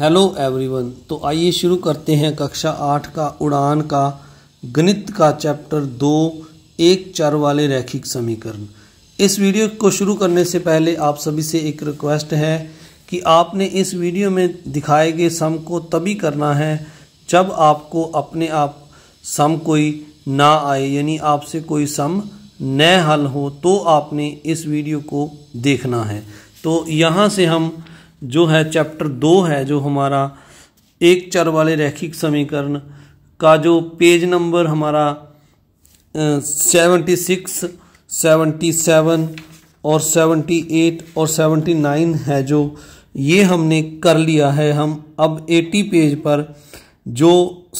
hello everyone तो आइए शुरू करते हैं कक्षा आठ का उड़ान का गणित का चैप्टर दो एक चर वाले रैखिक समीकरण इस वीडियो को शुरू करने से पहले आप सभी से एक रिक्वेस्ट है कि आपने इस वीडियो में दिखाए गए सम को तभी करना है जब आपको अपने आप सम कोई ना आए यानी आपसे कोई सम न हल हो तो आपने इस वीडियो को देखना है तो यहाँ से हम जो है चैप्टर दो है जो हमारा एक चर वाले रैखिक समीकरण का जो पेज नंबर हमारा सेवेंटी सिक्स सेवेंटी सेवन और सेवेंटी एट और सेवेंटी नाइन है जो ये हमने कर लिया है हम अब एटी पेज पर जो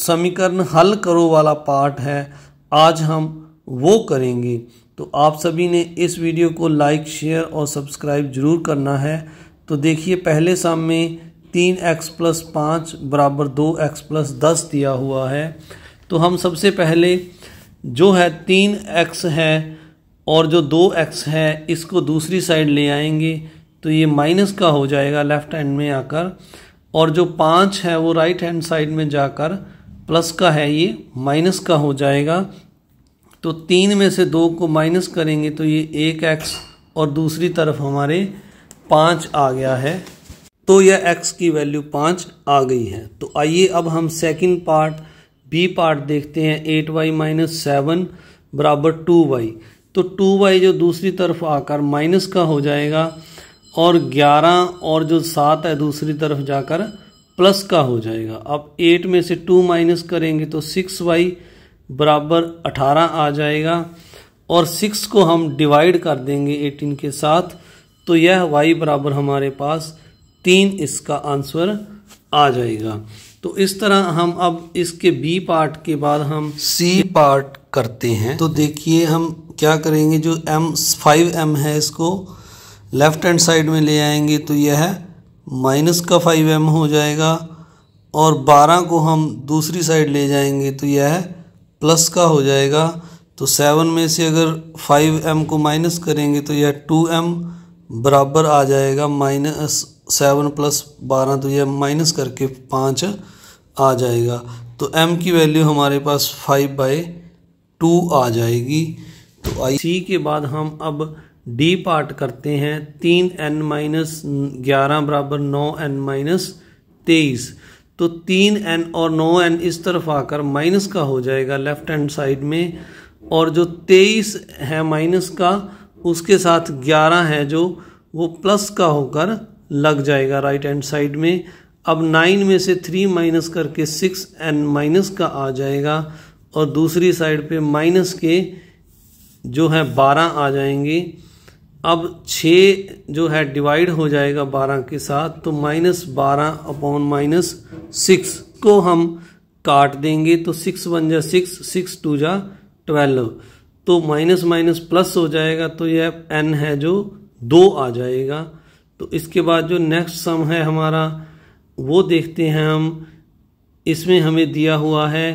समीकरण हल करो वाला पार्ट है आज हम वो करेंगे तो आप सभी ने इस वीडियो को लाइक शेयर और सब्सक्राइब जरूर करना है तो देखिए पहले सम में तीन एक्स प्लस पाँच बराबर दो एक्स प्लस दस दिया हुआ है तो हम सबसे पहले जो है तीन एक्स है और जो दो एक्स है इसको दूसरी साइड ले आएंगे तो ये माइनस का हो जाएगा लेफ़्ट हैंड में आकर और जो पाँच है वो राइट हैंड साइड में जाकर प्लस का है ये माइनस का हो जाएगा तो तीन में से दो को माइनस करेंगे तो ये एक एक्स और दूसरी तरफ हमारे पाँच आ गया है तो यह x की वैल्यू पाँच आ गई है तो आइए अब हम सेकंड पार्ट बी पार्ट देखते हैं एट वाई माइनस सेवन बराबर टू वाई तो टू वाई जो दूसरी तरफ आकर माइनस का हो जाएगा और ग्यारह और जो सात है दूसरी तरफ जाकर प्लस का हो जाएगा अब एट में से टू माइनस करेंगे तो सिक्स वाई बराबर अठारह आ जाएगा और सिक्स को हम डिवाइड कर देंगे एटीन के साथ तो यह वाई बराबर हमारे पास तीन इसका आंसर आ जाएगा तो इस तरह हम अब इसके बी पार्ट के बाद हम सी पार्ट करते हैं तो देखिए हम क्या करेंगे जो एम फाइव एम है इसको लेफ्ट हैंड साइड में ले आएंगे तो यह माइनस का फाइव एम हो जाएगा और बारह को हम दूसरी साइड ले जाएंगे तो यह प्लस का हो जाएगा तो सेवन में से अगर फाइव एम को माइनस करेंगे तो यह टू एम बराबर आ जाएगा माइनस सेवन प्लस बारह तो यह माइनस करके पाँच आ जाएगा तो m की वैल्यू हमारे पास फाइव बाई टू आ जाएगी तो आई सी के बाद हम अब डी पार्ट करते हैं तीन एन माइनस ग्यारह बराबर नौ एन माइनस तेईस तो तीन एन और नौ एन इस तरफ आकर माइनस का हो जाएगा लेफ्ट हैंड साइड में और जो तेईस है माइनस का उसके साथ ग्यारह है जो वो प्लस का होकर लग जाएगा राइट हैंड साइड में अब नाइन में से थ्री माइनस करके सिक्स एन माइनस का आ जाएगा और दूसरी साइड पे माइनस के जो है बारह आ जाएंगे अब छः जो है डिवाइड हो जाएगा बारह के साथ तो माइनस बारह अपॉन माइनस सिक्स को हम काट देंगे तो सिक्स वन जा सिक्स सिक्स टू जा ट्वेल्व तो माइनस माइनस प्लस हो जाएगा तो यह एन है जो दो आ जाएगा तो इसके बाद जो नेक्स्ट सम है हमारा वो देखते हैं हम इसमें हमें दिया हुआ है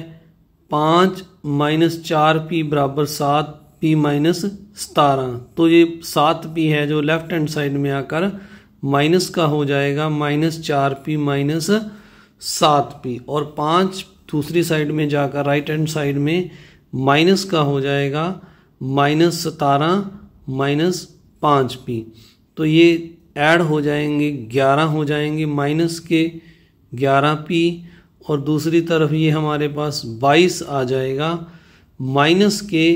पाँच माइनस चार पी बराबर सात पी माइनस सतारह तो ये सात पी है जो लेफ्ट हैंड साइड में आकर माइनस का हो जाएगा माइनस चार पी माइनस सात पी और पाँच दूसरी साइड में जाकर राइट हैंड साइड में माइनस का हो जाएगा माइनस सतारह माइनस पाँच पी तो ये ऐड हो जाएंगे ग्यारह हो जाएंगे माइनस के ग्यारह पी और दूसरी तरफ ये हमारे पास बाईस आ जाएगा माइनस के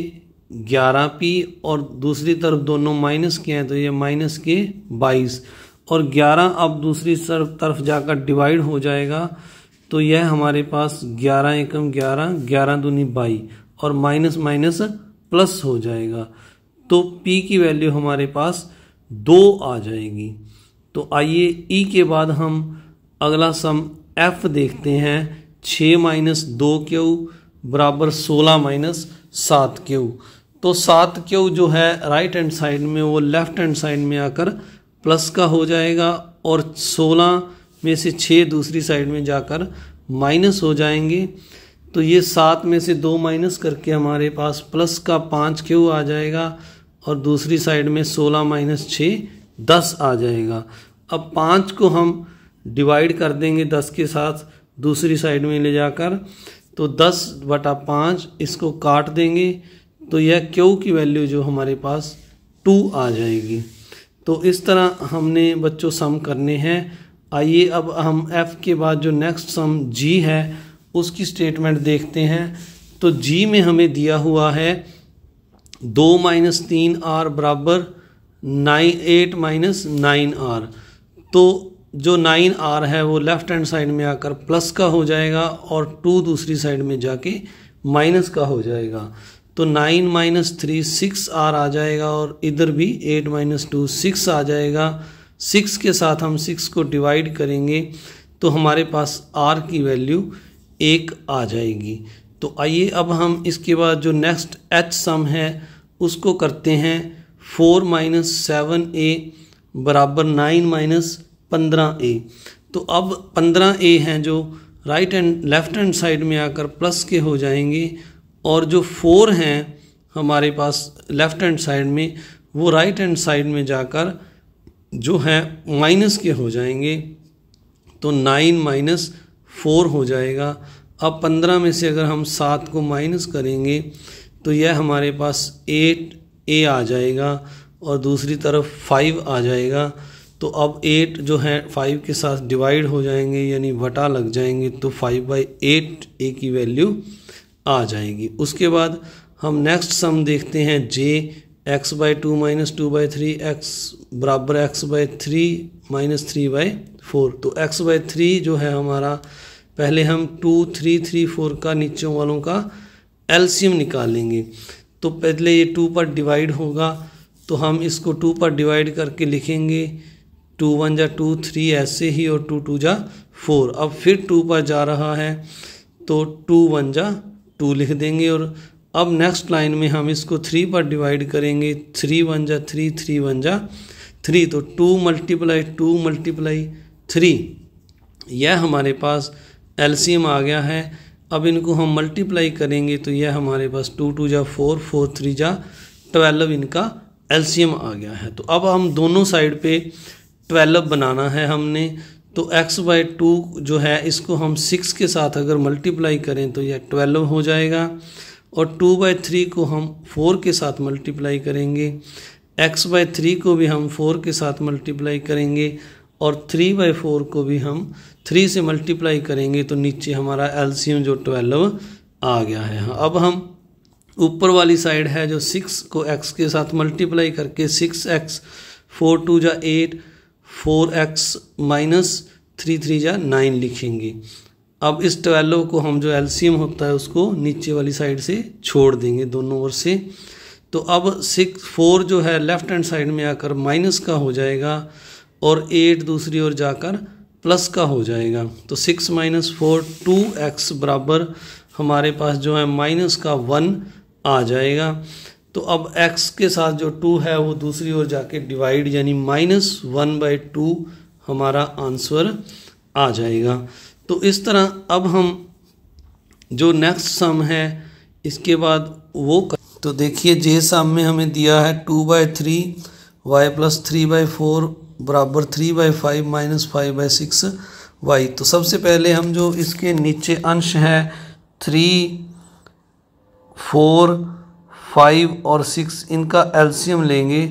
ग्यारह पी और दूसरी तरफ दोनों माइनस के हैं तो ये माइनस के बाईस और ग्यारह अब दूसरी तरफ जाकर डिवाइड हो जाएगा तो यह हमारे पास ग्यारह एकम ग्यारह ग्यारह दूनी बाई और माइनस माइनस प्लस हो जाएगा तो P की वैल्यू हमारे पास दो आ जाएगी तो आइए E के बाद हम अगला सम F देखते हैं छ माइनस दो क्यू बराबर सोलह माइनस सात क्यू तो सात क्यू जो है राइट हैंड साइड में वो लेफ्ट हैंड साइड में आकर प्लस का हो जाएगा और सोलह में से छः दूसरी साइड में जाकर माइनस हो जाएंगे तो ये सात में से दो माइनस करके हमारे पास प्लस का पाँच क्यू आ जाएगा और दूसरी साइड में सोलह माइनस छः दस आ जाएगा अब पाँच को हम डिवाइड कर देंगे दस के साथ दूसरी साइड में ले जाकर तो दस बटा पाँच इसको काट देंगे तो यह क्यू की वैल्यू जो हमारे पास टू आ जाएगी तो इस तरह हमने बच्चों सम करने हैं आइए अब हम एफ़ के बाद जो नेक्स्ट सम जी है उसकी स्टेटमेंट देखते हैं तो जी में हमें दिया हुआ है दो माइनस तीन आर बराबर nine eight minus nine r तो जो नाइन आर है वो लेफ़्ट हैंड साइड में आकर प्लस का हो जाएगा और टू दूसरी साइड में जाके माइनस का हो जाएगा तो nine minus three six r आ जाएगा और इधर भी एट माइनस टू सिक्स आ जाएगा सिक्स के साथ हम सिक्स को डिवाइड करेंगे तो हमारे पास आर की वैल्यू एक आ जाएगी तो आइए अब हम इसके बाद जो नेक्स्ट एच सम है उसको करते हैं फोर माइनस सेवन ए बराबर नाइन माइनस पंद्रह ए तो अब पंद्रह ए हैं जो right and left hand side में आकर प्लस के हो जाएंगे और जो फोर हैं हमारे पास लेफ़्ट हैंड साइड में वो राइट हैंड साइड में जाकर जो है माइनस के हो जाएंगे तो नाइन माइनस फोर हो जाएगा अब पंद्रह में से अगर हम सात को माइनस करेंगे तो यह हमारे पास एट ए आ जाएगा और दूसरी तरफ फाइव आ जाएगा तो अब एट जो है फाइव के साथ डिवाइड हो जाएंगे यानी वटा लग जाएंगे तो फाइव बाई एट ए की वैल्यू आ जाएगी उसके बाद हम नेक्स्ट सम देखते हैं जे x by two minus two by three x बराबर x by three minus three by four तो एक्स बाय थ्री जो है हमारा पहले हम टू थ्री थ्री फोर का नीचे वालों का एल्सियम निकालेंगे तो पहले ये टू पर डिवाइड होगा तो हम इसको टू पर डिवाइड करके लिखेंगे टू वन जा टू थ्री ऐसे ही और टू टू जा फोर अब फिर टू पर जा रहा है तो टू वन जा टू लिख देंगे और अब नेक्स्ट लाइन में हम इसको थ्री पर डिवाइड करेंगे थ्री वन जा थ्री थ्री वन जा थ्री तो two multiply two multiply three यह हमारे पास एलसीएम आ गया है अब इनको हम मल्टीप्लाई करेंगे तो यह हमारे पास टू टू जा फोर फोर थ्री जा ट्वेल्व इनका एलसीएम आ गया है तो अब हम दोनों साइड पे ट्वेल्व बनाना है हमने तो एक्स बाई टू जो है इसको हम सिक्स के साथ अगर मल्टीप्लाई करें तो यह ट्वेल्व हो जाएगा और टू बाई थ्री को हम फोर के साथ मल्टीप्लाई करेंगे एक्स बाई थ्री को भी हम फोर के साथ मल्टीप्लाई करेंगे और थ्री बाई फोर को भी हम थ्री से मल्टीप्लाई करेंगे तो नीचे हमारा एलसीएम जो ट्वेल्व आ गया है हाँ, अब हम ऊपर वाली साइड है जो सिक्स को एक्स के साथ मल्टीप्लाई करके सिक्स एक्स फोर टू जा eight four x minus three three जा नाइन लिखेंगे अब इस ट्वेल्व को हम जो एलसीएम होता है उसको नीचे वाली साइड से छोड़ देंगे दोनों ओर से तो अब सिक्स फोर जो है लेफ्ट हैंड साइड में आकर माइनस का हो जाएगा और एट दूसरी ओर जाकर प्लस का हो जाएगा तो six minus four two x बराबर हमारे पास जो है माइनस का वन आ जाएगा तो अब एक्स के साथ जो टू है वो दूसरी ओर जाके डिवाइड यानी माइनस वन बाई टू हमारा आंसर आ जाएगा तो इस तरह अब हम जो नेक्स्ट सम है इसके बाद वो कर तो देखिए जे सम में हमें दिया है two by three y plus three by four बराबर three by five minus five by six y तो सबसे पहले हम जो इसके नीचे अंश हैं थ्री फोर फाइव और सिक्स इनका एल्शियम लेंगे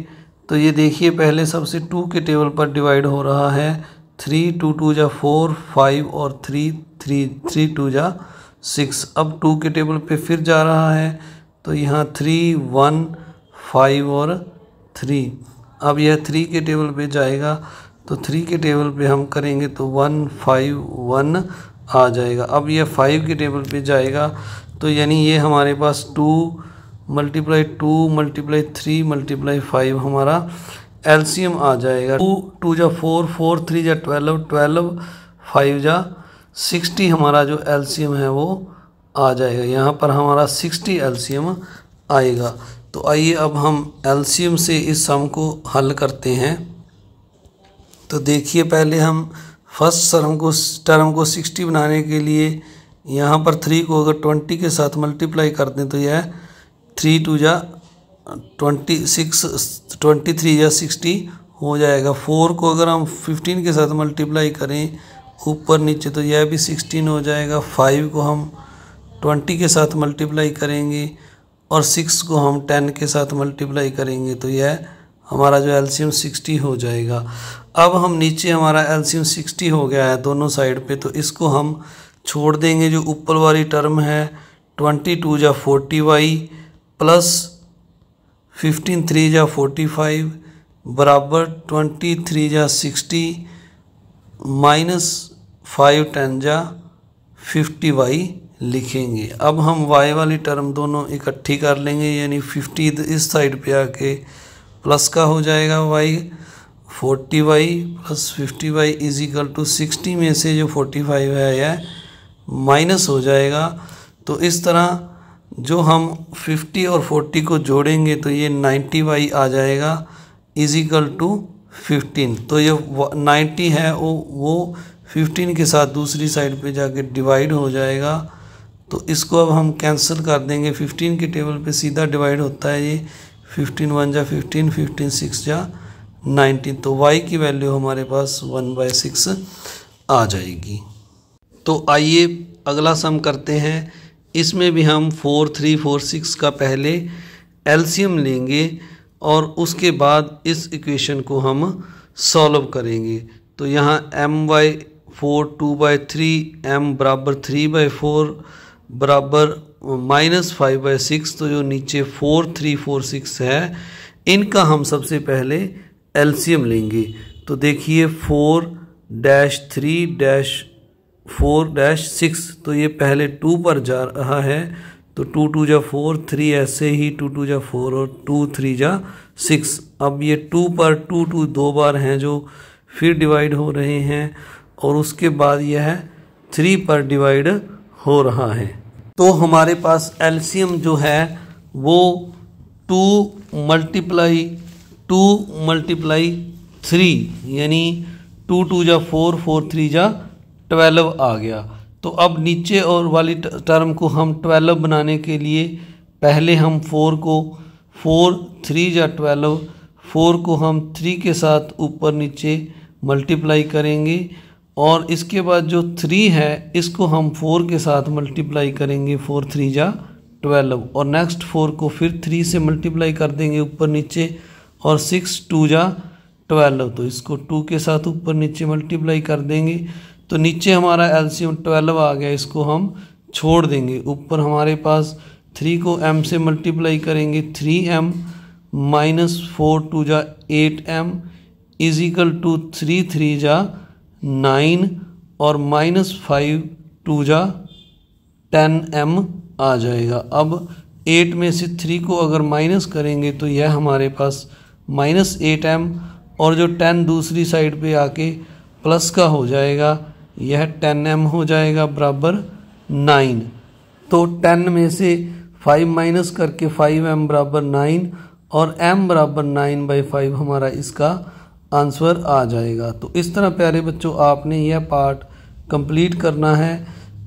तो ये देखिए पहले सबसे टू के टेबल पर डिवाइड हो रहा है थ्री टू टू जा फोर फाइव और थ्री थ्री थ्री टू जा सिक्स अब टू के टेबल पे फिर जा रहा है तो यहाँ थ्री वन फाइव और थ्री अब यह थ्री के टेबल पे जाएगा तो थ्री के टेबल पे हम करेंगे तो वन फाइव वन आ जाएगा अब यह फाइव के टेबल पे जाएगा तो यानी ये हमारे पास two multiply two multiply three multiply five हमारा एलसीएम आ जाएगा टू टू जा फोर फोर थ्री जा ट्वेल्व ट्वेल्व फाइव जा सिक्सटी हमारा जो एलसीएम है वो आ जाएगा यहाँ पर हमारा सिक्सटी एलसीएम आएगा तो आइए अब हम एलसीएम से इस सम को हल करते हैं तो देखिए पहले हम फर्स्ट सरम को टर्म को सिक्सटी बनाने के लिए यहाँ पर थ्री को अगर ट्वेंटी के साथ मल्टीप्लाई कर दें तो यह थ्री टू या ट्वेंटी सिक्स ट्वेंटी थ्री या सिक्सटी हो जाएगा फोर को अगर हम फिफ्टीन के साथ मल्टीप्लाई करें ऊपर नीचे तो यह भी सिक्सटीन हो जाएगा फाइव को हम ट्वेंटी के साथ मल्टीप्लाई करेंगे और सिक्स को हम टेन के साथ मल्टीप्लाई करेंगे तो यह हमारा जो एल्शियम सिक्सटी हो जाएगा अब हम नीचे हमारा एल्शियम सिक्सटी हो गया है दोनों साइड पे तो इसको हम छोड़ देंगे जो ऊपर वाली टर्म है ट्वेंटी टू या forty y plus fifteen three या फोर्टी फाइव बराबर ट्वेंटी थ्री या सिक्सटी माइनस फाइव टेन या फिफ्टी वाई लिखेंगे अब हम y वाली टर्म दोनों इकट्ठी कर लेंगे यानी फिफ्टी इस साइड पे आके प्लस का हो जाएगा y forty y plus fifty y equal to sixty में से जो फोर्टी फाइव है यह माइनस हो जाएगा तो इस तरह जो हम फिफ्टी और फोर्टी को जोड़ेंगे तो ये नाइन्टी वाई आ जाएगा इजिकल टू फिफ्टीन तो ये नाइन्टी है वो वो फिफ्टीन के साथ दूसरी साइड पे जाके डिवाइड हो जाएगा तो इसको अब हम कैंसिल कर देंगे फिफ्टीन के टेबल पे सीधा डिवाइड होता है ये फिफ्टीन वन जा फिफ्टीन फिफ्टीन सिक्स जा नाइनटीन तो वाई की वैल्यू हमारे पास वन बाई सिक्स आ जाएगी तो आइए अगला सम करते हैं इसमें भी हम फोर थ्री फोर सिक्स का पहले एल्सीयम लेंगे और उसके बाद इस इक्वेशन को हम सॉल्व करेंगे तो यहाँ m y four two by three m बराबर थ्री बाई फोर बराबर माइनस फाइव बाई सिक्स तो जो नीचे फोर थ्री फोर सिक्स है इनका हम सबसे पहले एल्सीयम लेंगे तो देखिए four dash three dash four dash six तो ये पहले टू पर जा रहा है तो टू टू जा फोर थ्री ऐसे ही टू टू जा फोर और टू थ्री जा सिक्स अब ये टू पर टू टू दो बार हैं जो फिर डिवाइड हो रहे हैं और उसके बाद यह थ्री पर डिवाइड हो रहा है तो हमारे पास एल्शियम जो है वो two multiply two multiply three यानी टू टू जा फोर फोर थ्री जा ट्वेल्व आ गया तो अब नीचे और वाली टर्म को हम ट्वेल्व बनाने के लिए पहले हम फोर को फोर थ्री या ट्वेल्व फोर को हम थ्री के साथ ऊपर नीचे मल्टीप्लाई करेंगे और इसके बाद जो थ्री है इसको हम फोर के साथ मल्टीप्लाई करेंगे फोर थ्री जा ट्वेल्व और नेक्स्ट फोर को फिर थ्री से मल्टीप्लाई कर देंगे ऊपर नीचे और सिक्स टू जा ट्वेल्व तो इसको टू के साथ ऊपर नीचे मल्टीप्लाई कर देंगे तो नीचे हमारा एल्सीयम ट्वेल्व आ गया इसको हम छोड़ देंगे ऊपर हमारे पास थ्री को एम से मल्टीप्लाई करेंगे three m minus four two जा eight m equal to three three जा नाइन और माइनस फाइव टू जा टेन एम आ जाएगा अब एट में से थ्री को अगर माइनस करेंगे तो यह हमारे पास माइनस एट एम और जो टेन दूसरी साइड पे आके प्लस का हो जाएगा यह टेन एम हो जाएगा बराबर नाइन तो टेन में से फाइव माइनस करके फाइव एम बराबर नाइन और एम बराबर नाइन बाई फाइव हमारा इसका आंसर आ जाएगा तो इस तरह प्यारे बच्चों आपने यह पार्ट कंप्लीट करना है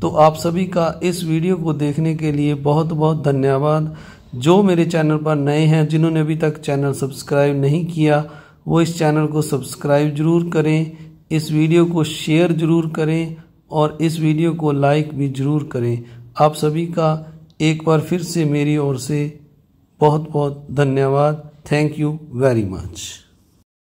तो आप सभी का इस वीडियो को देखने के लिए बहुत बहुत धन्यवाद जो मेरे चैनल पर नए हैं जिन्होंने अभी तक चैनल सब्सक्राइब नहीं किया वो इस चैनल को सब्सक्राइब जरूर करें इस वीडियो को शेयर जरूर करें और इस वीडियो को लाइक भी जरूर करें आप सभी का एक बार फिर से मेरी ओर से बहुत बहुत धन्यवाद थैंक यू वेरी मच